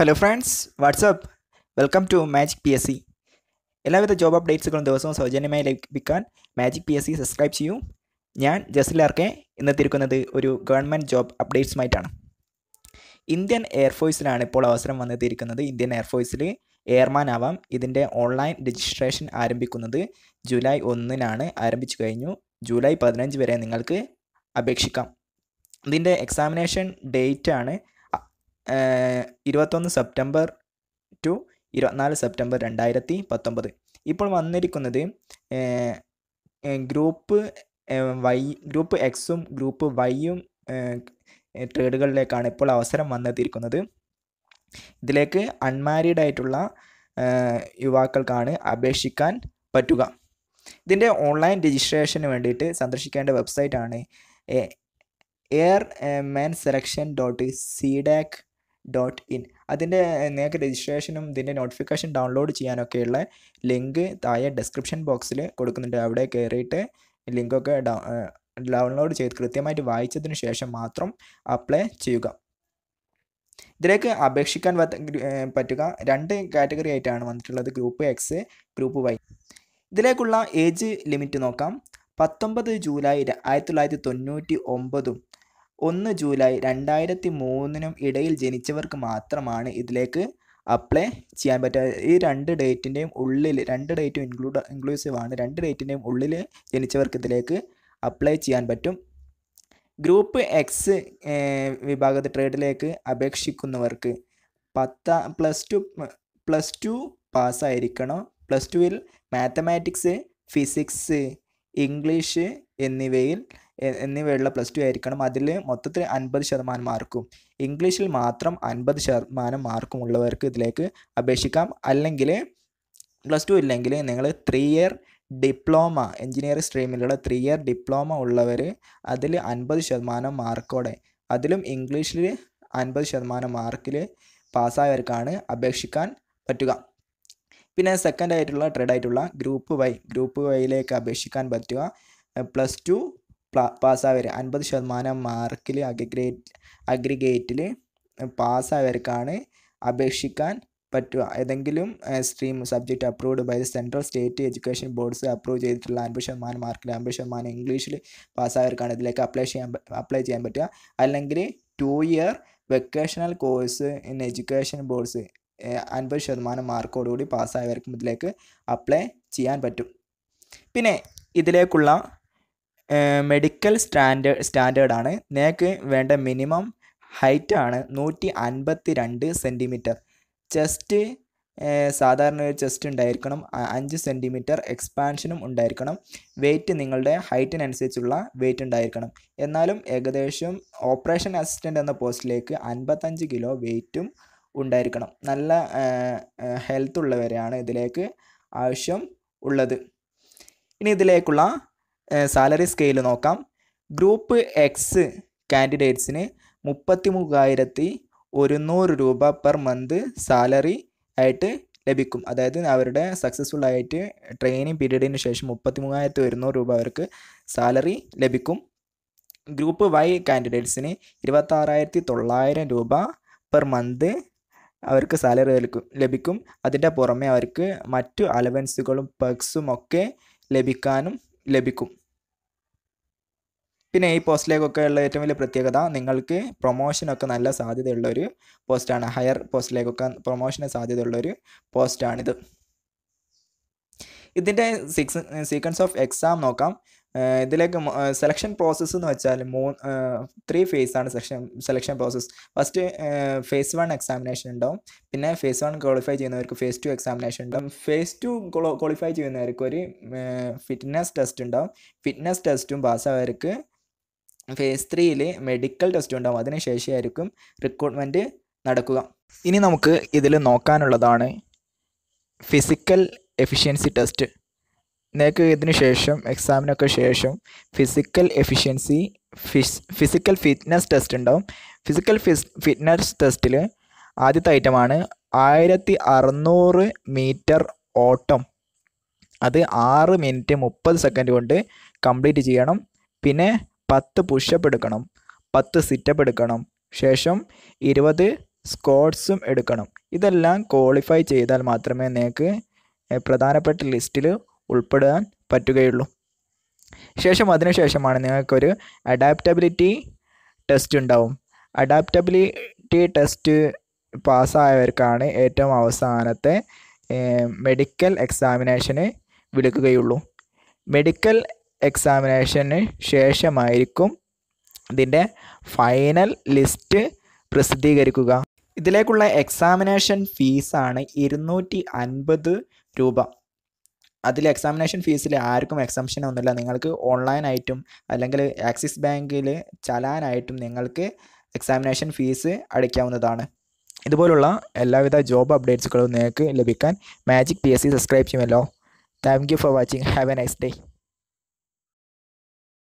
hello friends WhatsApp welcome to magic P S C എല്ലാവിധ job അപ്ഡേറ്റ്സുകളും ദിവസവും സൗജന്യമായി ലഭിക്കാൻ magic P S C subscribe ചെയ്യൂ ഞാൻ ജസ്ലാർക്കെ ഇന്നെത്തിരിക്കുന്നത് ഒരു ഗവൺമെൻറ് ജോബ് അപ്ഡേറ്റ്സുമായിട്ടാണ് ഇന്ത്യൻ എയർഫോഴ്സിലാണ് ഇപ്പോൾ അവസരം വന്നെത്തിയിരിക്കുന്നത് ഇന്ത്യൻ എയർഫോഴ്സിൽ എയർമാൻ ആവാം ഇതിൻ്റെ ഓൺലൈൻ രജിസ്ട്രേഷൻ ആരംഭിക്കുന്നത് ജൂലൈ ഒന്നിനാണ് ആരംഭിച്ചു കഴിഞ്ഞു ജൂലൈ പതിനഞ്ച് വരെ നിങ്ങൾക്ക് അപേക്ഷിക്കാം ഇതിൻ്റെ എക്സാമിനേഷൻ ഡേറ്റ് ആണ് ഇരുപത്തൊന്ന് സെപ്റ്റംബർ ടു ഇരുപത്തിനാല് സെപ്റ്റംബർ രണ്ടായിരത്തി പത്തൊമ്പത് ഇപ്പോൾ വന്നിരിക്കുന്നത് ഗ്രൂപ്പ് വൈ ഗ്രൂപ്പ് എക്സും ഗ്രൂപ്പ് വൈയും ട്രേഡുകളിലേക്കാണ് ഇപ്പോൾ അവസരം വന്നെത്തിയിരിക്കുന്നത് ഇതിലേക്ക് അൺമാരീഡ് ആയിട്ടുള്ള യുവാക്കൾക്കാണ് അപേക്ഷിക്കാൻ പറ്റുക ഇതിൻ്റെ ഓൺലൈൻ രജിസ്ട്രേഷന് വേണ്ടിയിട്ട് സന്ദർശിക്കേണ്ട വെബ്സൈറ്റാണ് air man selection dot C DAC dot in അതിൻ്റെ നിങ്ങൾക്ക് രജിസ്ട്രേഷനും ഇതിൻ്റെ നോട്ടിഫിക്കേഷൻ ഡൗൺലോഡ് ചെയ്യാനൊക്കെയുള്ള ലിങ്ക് താഴെ ഡിസ്ക്രിപ്ഷൻ ബോക്സിൽ കൊടുക്കുന്നുണ്ട് അവിടെ കയറിയിട്ട് ലിങ്കൊക്കെ ഡൗൺലോഡ് ചെയ്ത് കൃത്യമായിട്ട് വായിച്ചതിന് ശേഷം മാത്രം അപ്ലൈ ചെയ്യുക ഇതിലേക്ക് അപേക്ഷിക്കാൻ പറ്റുക രണ്ട് കാറ്റഗറി ആയിട്ടാണ് വന്നിട്ടുള്ളത് ഗ്രൂപ്പ് എക്സ് ഗ്രൂപ്പ് വൈ ഇതിലേക്കുള്ള ഏജ് ലിമിറ്റ് നോക്കാം പത്തൊമ്പത് ജൂലൈ ആയിരത്തി തൊള്ളായിരത്തി തൊണ്ണൂറ്റി ഒമ്പതും ഒന്ന് ജൂലൈ രണ്ടായിരത്തി മൂന്നിനും ഇടയിൽ ജനിച്ചവർക്ക് മാത്രമാണ് ഇതിലേക്ക് അപ്ലൈ ചെയ്യാൻ പറ്റുക ഈ രണ്ട് ഡേറ്റിൻ്റെയും ഉള്ളിൽ രണ്ട് ഡേറ്റും ഇൻക്ലൂഡ് ഇൻക്ലൂസീവ് ആണ് രണ്ട് ഡേറ്റിൻ്റെയും ഉള്ളിൽ ജനിച്ചവർക്ക് ഇതിലേക്ക് അപ്ലൈ ചെയ്യാൻ പറ്റും ഗ്രൂപ്പ് എക്സ് വിഭാഗത്തെ ട്രേഡിലേക്ക് അപേക്ഷിക്കുന്നവർക്ക് പത്ത പ്ലസ് ടു പ്ലസ് ടു പാസ്സായിരിക്കണം പ്ലസ് ടുവിൽ മാത്തമാറ്റിക്സ് ഫിസിക്സ് ഇംഗ്ലീഷ് എന്നിവയിൽ എന്നിവയുള്ള പ്ലസ് ടു ആയിരിക്കണം അതിൽ മൊത്തത്തിൽ അൻപത് ശതമാനം മാർക്കും ഇംഗ്ലീഷിൽ മാത്രം അൻപത് ശതമാനം മാർക്കും ഉള്ളവർക്ക് ഇതിലേക്ക് അപേക്ഷിക്കാം അല്ലെങ്കിൽ പ്ലസ് ടു ഇല്ലെങ്കിൽ നിങ്ങൾ ത്രീ ഇയർ ഡിപ്ലോമ എഞ്ചിനീയറിംഗ് സ്ട്രീമിലുള്ള ത്രീ ഇയർ ഡിപ്ലോമ ഉള്ളവർ അതിൽ അൻപത് ശതമാനം മാർക്കോടെ അതിലും ഇംഗ്ലീഷിൽ അൻപത് ശതമാനം മാർക്കിൽ പാസ്സായവർക്കാണ് അപേക്ഷിക്കാൻ പറ്റുക പിന്നെ സെക്കൻഡ് ആയിട്ടുള്ള ട്രേഡ് ആയിട്ടുള്ള ഗ്രൂപ്പ് വൈ ഗ്രൂപ്പ് വൈയിലേക്ക് അപേക്ഷിക്കാൻ പറ്റുക പ്ലസ് ടു പാസ്സായവർ അൻപത് ശതമാനം മാർക്കിൽ അഗ്രിഗ്രേറ്റ് അഗ്രിഗേറ്റിൽ പാസ്സായവർക്കാണ് അപേക്ഷിക്കാൻ പറ്റുക ഏതെങ്കിലും stream subject approved by the central state education boards approve ചെയ്തിട്ടുള്ള അൻപത് ശതമാനം മാർക്കിൽ അൻപത് ശതമാനം ഇംഗ്ലീഷിൽ പാസ്സായവർക്കാണ് ഇതിലേക്ക് അപ്ലൈ ചെയ്യാൻ അപ്ലൈ ചെയ്യാൻ പറ്റുക അല്ലെങ്കിൽ two year vocational course in education boards അൻപത് ശതമാനം മാർക്കോടുകൂടി പാസ്സായവർക്കും ഇതിലേക്ക് അപ്ലൈ ചെയ്യാൻ പറ്റും പിന്നെ ഇതിലേക്കുള്ള മെഡിക്കൽ സ്റ്റാൻഡേർഡ് സ്റ്റാൻഡേർഡാണ് നേക്ക് വേണ്ട മിനിമം ഹൈറ്റ് ആണ് നൂറ്റി അൻപത്തി രണ്ട് സെൻറ്റിമീറ്റർ ചെസ്റ്റ് സാധാരണ ഒരു ചെസ്റ്റ് ഉണ്ടായിരിക്കണം അഞ്ച് സെൻറ്റിമീറ്റർ എക്സ്പാൻഷനും ഉണ്ടായിരിക്കണം വെയിറ്റ് നിങ്ങളുടെ ഹൈറ്റിനനുസരിച്ചുള്ള വെയിറ്റ് ഉണ്ടായിരിക്കണം എന്നാലും ഏകദേശം ഓപ്പറേഷൻ അസിസ്റ്റൻ്റ് എന്ന പോസ്റ്റിലേക്ക് അൻപത്തഞ്ച് കിലോ വെയ്റ്റും ഉണ്ടായിരിക്കണം നല്ല ഹെൽത്ത് ഉള്ളവരെയാണ് ഇതിലേക്ക് ആവശ്യം ഉള്ളത് ഇനി ഇതിലേക്കുള്ള സാലറി സ്കെയിൽ നോക്കാം ഗ്രൂപ്പ് എക്സ് കാൻഡിഡേറ്റ്സിന് മുപ്പത്തി മൂവായിരത്തി ഒരുന്നൂറ് രൂപ പെർ മന്ത് സാലറി ആയിട്ട് ലഭിക്കും അതായത് അവരുടെ സക്സസ്ഫുൾ ആയിട്ട് ട്രെയിനിങ് പീരീഡിന് ശേഷം മുപ്പത്തി മൂവായിരത്തി ഒരുന്നൂറ് രൂപ അവർക്ക് സാലറി ലഭിക്കും ഗ്രൂപ്പ് വൈ കാൻഡിഡേറ്റ്സിന് ഇരുപത്താറായിരത്തി തൊള്ളായിരം രൂപ പെർ മന്ത് അവർക്ക് സാലറി ലഭിക്കും അതിൻ്റെ പുറമെ അവർക്ക് മറ്റു അലവൻസുകളും പെക്സും ഒക്കെ ലഭിക്കാനും ലഭിക്കും പിന്നെ ഈ പോസ്റ്റിലേക്കൊക്കെ ഉള്ള ഏറ്റവും വലിയ പ്രത്യേകത നിങ്ങൾക്ക് പ്രൊമോഷനൊക്കെ നല്ല സാധ്യതയുള്ള ഒരു പോസ്റ്റാണ് ഹയർ പോസ്റ്റിലേക്കൊക്കെ പ്രൊമോഷന് സാധ്യതയുള്ളൊരു പോസ്റ്റാണിത് ഇതിൻ്റെ സിക്സ് സീക്വൻസ് ഓഫ് എക്സാം നോക്കാം ഇതിലേക്ക് സെലക്ഷൻ പ്രോസസ്സ് എന്ന് വെച്ചാൽ മൂന്ന് ത്രീ ഫേസാണ് selection selection process first phase one examination ഉണ്ടാവും പിന്നെ ഫേസ് വൺ ക്വാളിഫൈ ചെയ്യുന്നവർക്ക് ഫേസ് ടു എക്സാമിനേഷൻ ഉണ്ടാവും ഫേസ് ടു ക്വാളിഫൈ ചെയ്യുന്നവർക്ക് ഒരു ഫിറ്റ്നസ് ടെസ്റ്റ് ഉണ്ടാവും ഫിറ്റ്നസ് ടെസ്റ്റും പാസ്സായവർക്ക് ഫേസ് ത്രീയിൽ മെഡിക്കൽ ടെസ്റ്റ് ഉണ്ടാവും അതിനുശേഷമായിരിക്കും റിക്രൂട്ട്മെൻറ്റ് നടക്കുക ഇനി നമുക്ക് ഇതിൽ നോക്കാനുള്ളതാണ് ഫിസിക്കൽ എഫിഷ്യൻസി ടെസ്റ്റ് നിങ്ങൾക്ക് ഇതിന് ശേഷം എക്സാമിനൊക്കെ ശേഷം ഫിസിക്കൽ എഫിഷ്യൻസി ഫിസ് ഫിസിക്കൽ ഫിറ്റ്നസ് ടെസ്റ്റ് ഉണ്ടാവും ഫിസിക്കൽ ഫിസ് ഫിറ്റ്നസ് ടെസ്റ്റിൽ ആദ്യത്തെ ഐറ്റമാണ് ആയിരത്തി അറുന്നൂറ് മീറ്റർ ഓട്ടം അത് ആറ് മിനിറ്റ് മുപ്പത് സെക്കൻഡ് കൊണ്ട് കംപ്ലീറ്റ് ചെയ്യണം പിന്നെ പത്ത് പുഷപ്പ് എടുക്കണം പത്ത് സിറ്റപ്പ് എടുക്കണം ശേഷം ഇരുപത് സ്കോട്ട്സും എടുക്കണം ഇതെല്ലാം ക്വാളിഫൈ ചെയ്താൽ മാത്രമേ നിങ്ങൾക്ക് പ്രധാനപ്പെട്ട ലിസ്റ്റിൽ ഉൾപ്പെടാൻ പറ്റുകയുള്ളൂ ശേഷം അതിനുശേഷമാണ് നിങ്ങൾക്കൊരു അഡാപ്റ്റബിലിറ്റി ടെസ്റ്റ് ഉണ്ടാവും അഡാപ്റ്റബിലിറ്റി ടെസ്റ്റ് പാസ്സായവർക്കാണ് ഏറ്റവും അവസാനത്തെ മെഡിക്കൽ എക്സാമിനേഷന് വിളിക്കുകയുള്ളൂ മെഡിക്കൽ എക്സാമിനേഷന് ശേഷമായിരിക്കും ഇതിൻ്റെ ഫൈനൽ ലിസ്റ്റ് പ്രസിദ്ധീകരിക്കുക ഇതിലേക്കുള്ള എക്സാമിനേഷൻ ഫീസാണ് ഇരുന്നൂറ്റി അൻപത് രൂപ അതിൽ എക്സാമിനേഷൻ ഫീസിൽ ആർക്കും എക്സംഷൻ ഒന്നുമില്ല നിങ്ങൾക്ക് ഓൺലൈനായിട്ടും അല്ലെങ്കിൽ ആക്സിസ് ബാങ്കിൽ ചലാനായിട്ടും നിങ്ങൾക്ക് എക്സാമിനേഷൻ ഫീസ് അടയ്ക്കാവുന്നതാണ് ഇതുപോലുള്ള എല്ലാവിധ ജോബ് അപ്ഡേറ്റ്സുകളും നിങ്ങൾക്ക് ലഭിക്കാൻ magic P S C subscribe ചെയ്യുമല്ലോ thank you for watching have a nice day